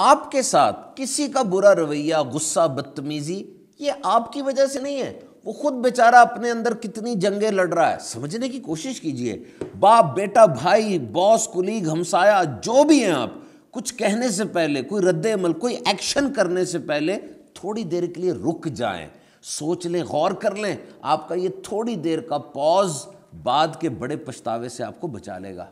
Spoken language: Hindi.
आपके साथ किसी का बुरा रवैया गुस्सा बदतमीजी ये आपकी वजह से नहीं है वो खुद बेचारा अपने अंदर कितनी जंगें लड़ रहा है समझने की कोशिश कीजिए बाप बेटा भाई बॉस कुलीग हमसाया जो भी हैं आप कुछ कहने से पहले कोई रद्द अमल कोई एक्शन करने से पहले थोड़ी देर के लिए रुक जाएं सोच लें गौर कर लें आपका ये थोड़ी देर का पॉज बाद के बड़े पछतावे से आपको बचा लेगा